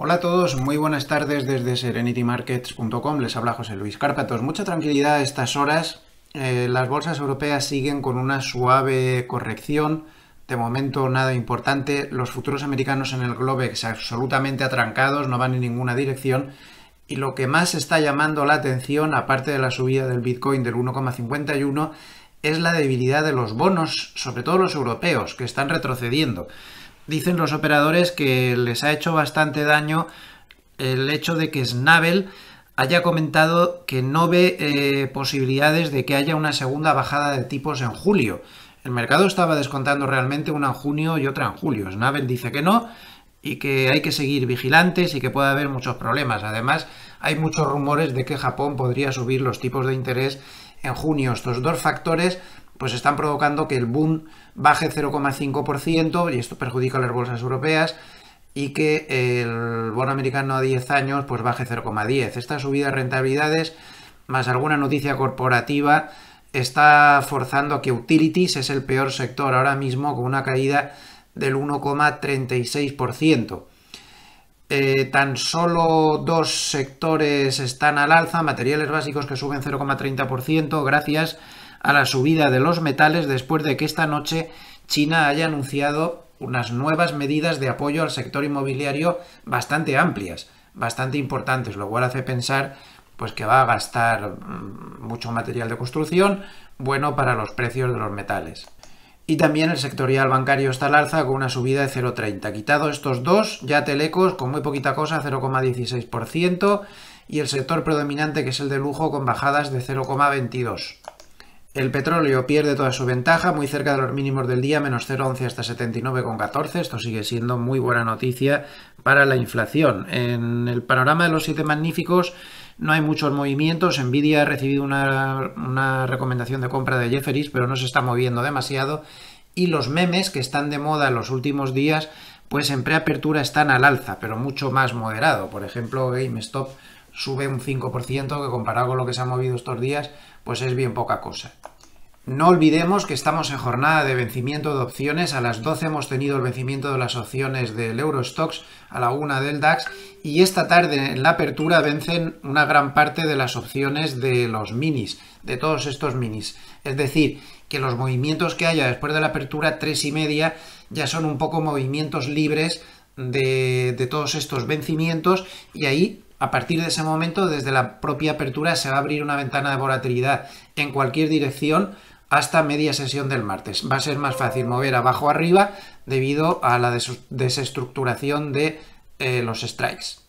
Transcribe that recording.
Hola a todos, muy buenas tardes desde serenitymarkets.com. Les habla José Luis Cárpatos. Mucha tranquilidad a estas horas. Eh, las bolsas europeas siguen con una suave corrección. De momento nada importante. Los futuros americanos en el Globex absolutamente atrancados, no van en ninguna dirección. Y lo que más está llamando la atención, aparte de la subida del Bitcoin del 1,51, es la debilidad de los bonos, sobre todo los europeos, que están retrocediendo dicen los operadores que les ha hecho bastante daño el hecho de que Snabel haya comentado que no ve eh, posibilidades de que haya una segunda bajada de tipos en julio. El mercado estaba descontando realmente una en junio y otra en julio. Snabel dice que no y que hay que seguir vigilantes y que puede haber muchos problemas. Además, hay muchos rumores de que Japón podría subir los tipos de interés en junio. Estos dos factores pues están provocando que el boom baje 0,5% y esto perjudica a las bolsas europeas y que el bono americano a 10 años pues baje 0,10. Esta subida de rentabilidades más alguna noticia corporativa está forzando a que utilities es el peor sector ahora mismo con una caída del 1,36%. Eh, tan solo dos sectores están al alza, materiales básicos que suben 0,30%, gracias a la subida de los metales después de que esta noche China haya anunciado unas nuevas medidas de apoyo al sector inmobiliario bastante amplias, bastante importantes, lo cual hace pensar pues que va a gastar mm, mucho material de construcción, bueno para los precios de los metales. Y también el sectorial bancario está al alza con una subida de 0,30. Quitado estos dos, ya Telecos con muy poquita cosa, 0,16%, y el sector predominante que es el de lujo con bajadas de 0,22%. El petróleo pierde toda su ventaja, muy cerca de los mínimos del día, menos 0,11 hasta 79,14. Esto sigue siendo muy buena noticia para la inflación. En el panorama de los siete magníficos no hay muchos movimientos. Nvidia ha recibido una, una recomendación de compra de Jefferies, pero no se está moviendo demasiado. Y los memes que están de moda en los últimos días, pues en preapertura están al alza, pero mucho más moderado. Por ejemplo, GameStop sube un 5%, que comparado con lo que se ha movido estos días, pues es bien poca cosa. No olvidemos que estamos en jornada de vencimiento de opciones. A las 12 hemos tenido el vencimiento de las opciones del Eurostox, a la 1 del DAX y esta tarde en la apertura vencen una gran parte de las opciones de los minis, de todos estos minis. Es decir, que los movimientos que haya después de la apertura 3 y media ya son un poco movimientos libres de, de todos estos vencimientos y ahí a partir de ese momento, desde la propia apertura, se va a abrir una ventana de volatilidad en cualquier dirección hasta media sesión del martes. Va a ser más fácil mover abajo arriba debido a la desestructuración de eh, los strikes.